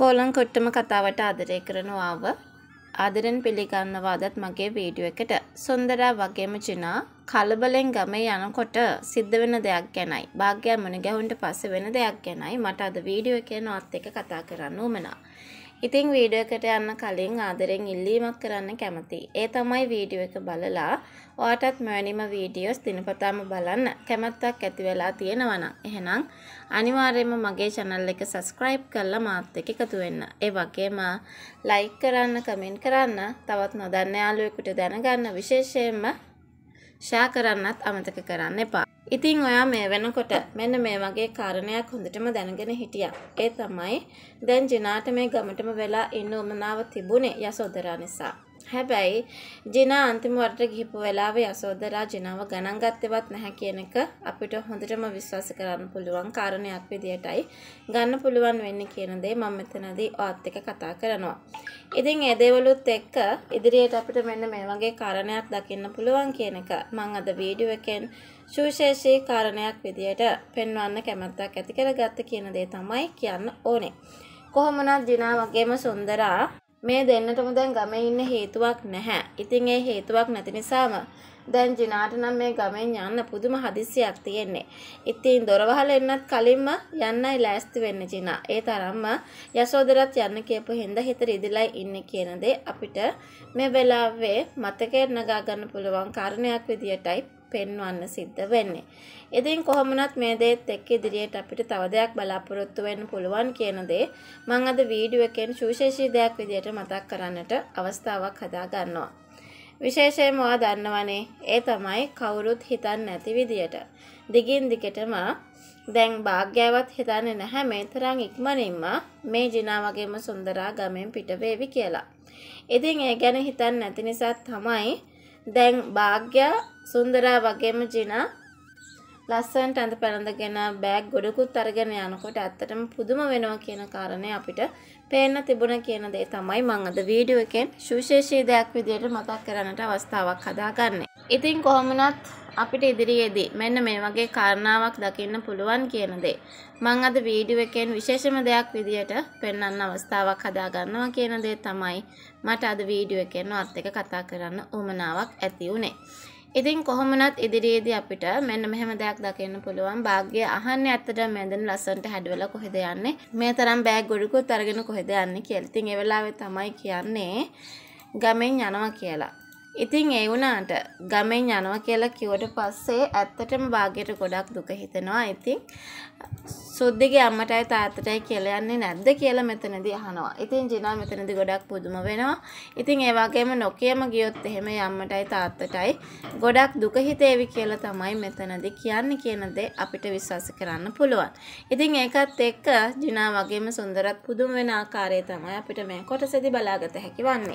කෝලං කොට්ටම කතාවට ආදරය කරනවාව ආදරෙන් පිළිගන්නවා අදත් මගේ වීඩියෝ එකට සුන්දරා වගේම චිනා කලබලෙන් ගමේ යනකොට සිද්ධ වෙන දෙයක් ගැනයි භාග්‍යය මුණ ගැහුන්ට පස්සේ වෙන දෙයක් ගැනයි මට අද වීඩියෝ එකේ නොත් එක කතා කරන්න උමනා. ඉතිං වීඩුවකට යන්න කලින් ආදරෙන් ඉල්ලීමක් කරන්න කැමති. ඒ තමයි වීඩියෝ එක බලලා ඔයාටත් මෑනිම වීඩියෝස් දිනපතාම බලන්න කැමැත්තක් ඇති වෙලා තියෙනවනම් එහෙනම් අනිවාර්යයෙන්ම මගේ channel එක subscribe කරලා මාත් එක්ක එකතු වෙන්න. ඒ වගේම like කරන්න, comment කරන්න, තවත් නොදන්න යාළුවෙකුට දැනගන්න විශේෂයෙන්ම ෂෙයා කරන්නත් අමතක කරන්න එපා. ඉතින් ඔයා මේ වෙනකොට මෙන්න මේ වගේ කාරණයක් හොඳටම දැනගෙන හිටියා. ඒ තමයි දැන් ජිනාට මේ ගමටම වෙලා ඉන්න උමනාව තිබුණේ යසෝදරා නිසා. හැබැයි ජිනා අන්තිම වරට ගිහිපු වෙලාවේ යසෝදරා ජිනාව ගණන් ගත්තෙවත් නැහැ කියන එක අපිට හොඳටම විශ්වාස කරන්න පුළුවන් කාරණයක් විදියටයි ගන්න පුළුවන් වෙන්නේ කියන දේ මම මෙතනදී ඔයත් එක්ක කතා කරනවා. ඉතින් ඒ දේවලුත් එක්ක ඉදිරියට අපිට මෙන්න මේ වගේ කාරණයක් දකින්න පුළුවන් කියන එක මම අද වීඩියෝ එකෙන් සුවිශේෂී කාරණයක් විදියට පෙන්වන්න කැමැත්තක් ඇති කරගත්ත කියන දේ තමයි කියන්න ඕනේ. කොහොමනත් ජිනා වගේම සුන්දරා මේ දෙන්නටම දැන් ගමේ ඉන්න හේතුවක් නැහැ. ඉතින් ඒ හේතුවක් නැති නිසාම දැන් ජිනාට නම් මේ ගමෙන් යන්න පුදුම හදිස්සියක් තියෙන්නේ. ඉතින් දොරවහල එන්නත් කලින්ම යන්නයි ලෑස්ති වෙන්න ජිනා. ඒ තරම්ම යසෝදරත් යන්න කියපු හින්දා හිත රිදිලා ඉන්නේ කියන දේ අපිට මේ වෙලාවේ මතකයට නගා ගන්න පුළුවන් කාරණයක් විදියටයි පෙන්වන්න සිද්ධ වෙන්නේ. ඉතින් කොහොමනත් මේ දේත් එක්ක ඉදිරියට අපිට තව දෙයක් බලාපොරොත්තු වෙන්න පුළුවන් කියන දේ මම අද වීඩියෝ එකෙන් සුවිශේෂී දෙයක් විදියට මතක් කරන්නට අවස්ථාවක් හදා ගන්නවා. විශේෂයෙන්ම ඔයා දන්නවනේ ඒ තමයි කවුරුත් හිතන්නේ නැති විදියට. දිගින් දිගටම දැන් භාග්‍යවත් හිතන්නේ නැහැ මේ තරම් ඉක්මනින්ම මේ ජිනා වගේම සුන්දරා ගමෙන් පිට වේවි කියලා. ඉතින් ඒ ගැන හිතන්නේ නැති නිසා තමයි දැන් භාග්‍යා සුන්දරා වගේම ජිනා ලස්සන්ට අඳ පැළඳගෙන බෑග් ගොඩකුත් අරගෙන යනකොට ඇත්තටම පුදුම වෙනවා කියන කාරණය අපිට පේන්න තිබුණ කියන දේ තමයි මං අද වීඩියෝ එකෙන් සුවිශේෂී දෙයක් විදියට මතක් කරන්නට අවස්ථාවක් හදාගන්නේ. ඉතින් කොහොමනත් අපිට ඉදිරියේදී මෙන්න මේ වගේ කාරණාවක් දකින්න පුළුවන් කියන දේ මම අද වීඩියෝ එකෙන් විශේෂම දෙයක් විදියට පෙන්වන්න අවස්ථාවක් හදා ගන්නවා කියන දේ තමයි මට අද වීඩියෝ එකෙන් ඔත් එක කතා කරන්න උවමනාවක් ඇති වුණේ. ඉතින් කොහොමනත් ඉදිරියේදී අපිට මෙන්න මෙහෙම දෙයක් දකින්න පුළුවන් භාග්‍ය අහන්නේ ඇත්තට මැදෙන ලස්සන්ට හැඩවල කොහෙද යන්නේ මේ තරම් බෑග් ගොඩකුත් අරගෙන කොහෙද යන්නේ කියලා. ඉතින් ඒ වෙලාවේ තමයි කියන්නේ ගමෙන් යනවා කියලා. ඉතින් ඒ වුණාට ගමෙන් යනවා කියලා කිව්වට පස්සේ ඇත්තටම භාගයට ගොඩක් දුක හිතෙනවා. ඉතින් සුද්දගේ අම්මටයි තාත්තටයි කියලා යන්නේ නැද්ද කියලා මෙතනදී අහනවා. ඉතින් ජිනා මෙතනදී ගොඩක් පුදුම වෙනවා. ඉතින් ඒ වගේම නොකියම ගියොත් එහෙම අම්මටයි තාත්තටයි ගොඩක් දුක හිතේවි කියලා තමයි මෙතනදී කියන්නේ කියන දේ අපිට විශ්වාස කරන්න පුළුවන්. ඉතින් ඒකත් එක්ක ජිනා වගේම සුන්දරත් පුදුම වෙන ආකාරය තමයි අපිට මේ කොටසේදී බලාගත හැකි වන්නේ.